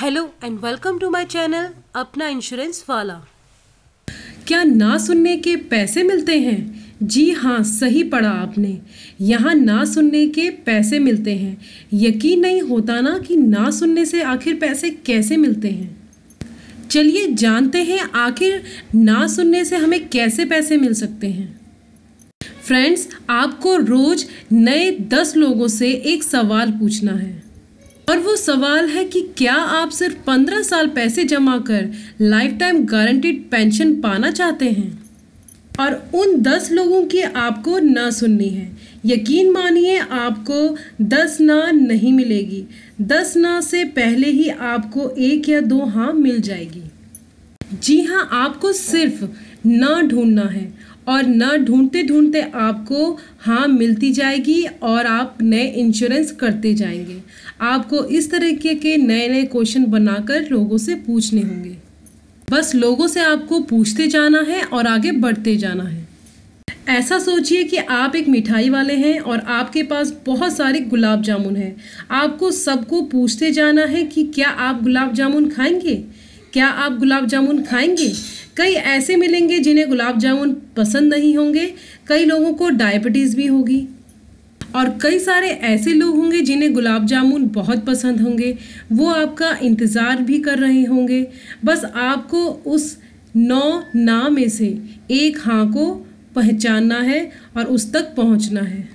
hello and welcome to my channel अपना insurance वाला क्या ना सुनने के पैसे मिलते हैं जी हाँ सही पढ़ा आपने यहाँ ना सुनने के पैसे मिलते हैं यकीन नहीं होता ना कि ना सुनने से आखिर पैसे कैसे मिलते हैं चलिए जानते हैं आखिर ना सुनने से हमें कैसे पैसे मिल सकते हैं फ्रेंड्स आपको रोज़ नए दस लोगों से एक सवाल पूछना है और वो सवाल है कि क्या आप सिर्फ पंद्रह साल पैसे जमा कर लाइफ टाइम गारंटीड पेंशन पाना चाहते हैं और उन दस लोगों की आपको ना सुननी है यकीन मानिए आपको दस ना नहीं मिलेगी दस ना से पहले ही आपको एक या दो हाँ मिल जाएगी जी हाँ आपको सिर्फ ना ढूंढना है और ना ढूंढते ढूंढते आपको हाँ मिलती जाएगी और आप नए इंश्योरेंस करते जाएंगे आपको इस तरीके के नए नए क्वेश्चन बनाकर लोगों से पूछने होंगे बस लोगों से आपको पूछते जाना है और आगे बढ़ते जाना है ऐसा सोचिए कि आप एक मिठाई वाले हैं और आपके पास बहुत सारे गुलाब जामुन हैं आपको सबको पूछते जाना है कि क्या आप गुलाब जामुन खाएंगे क्या आप गुलाब जामुन खाएंगे कई ऐसे मिलेंगे जिन्हें गुलाब जामुन पसंद नहीं होंगे कई लोगों को डायबिटीज़ भी होगी और कई सारे ऐसे लोग होंगे जिन्हें गुलाब जामुन बहुत पसंद होंगे वो आपका इंतज़ार भी कर रहे होंगे बस आपको उस नौ ना में से एक हाँ को पहचानना है और उस तक पहुंचना है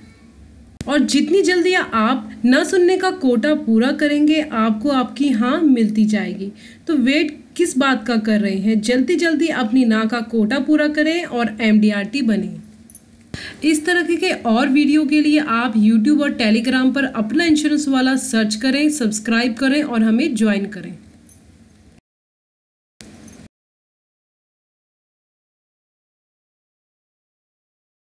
और जितनी जल्दी आप न सुनने का कोटा पूरा करेंगे आपको आपकी हाँ मिलती जाएगी तो वेट किस बात का कर रहे हैं जल्दी जल्दी अपनी ना का कोटा पूरा करें और एम बने इस तरह के और वीडियो के लिए आप YouTube और Telegram पर अपना इंश्योरेंस वाला सर्च करें सब्सक्राइब करें और हमें ज्वाइन करें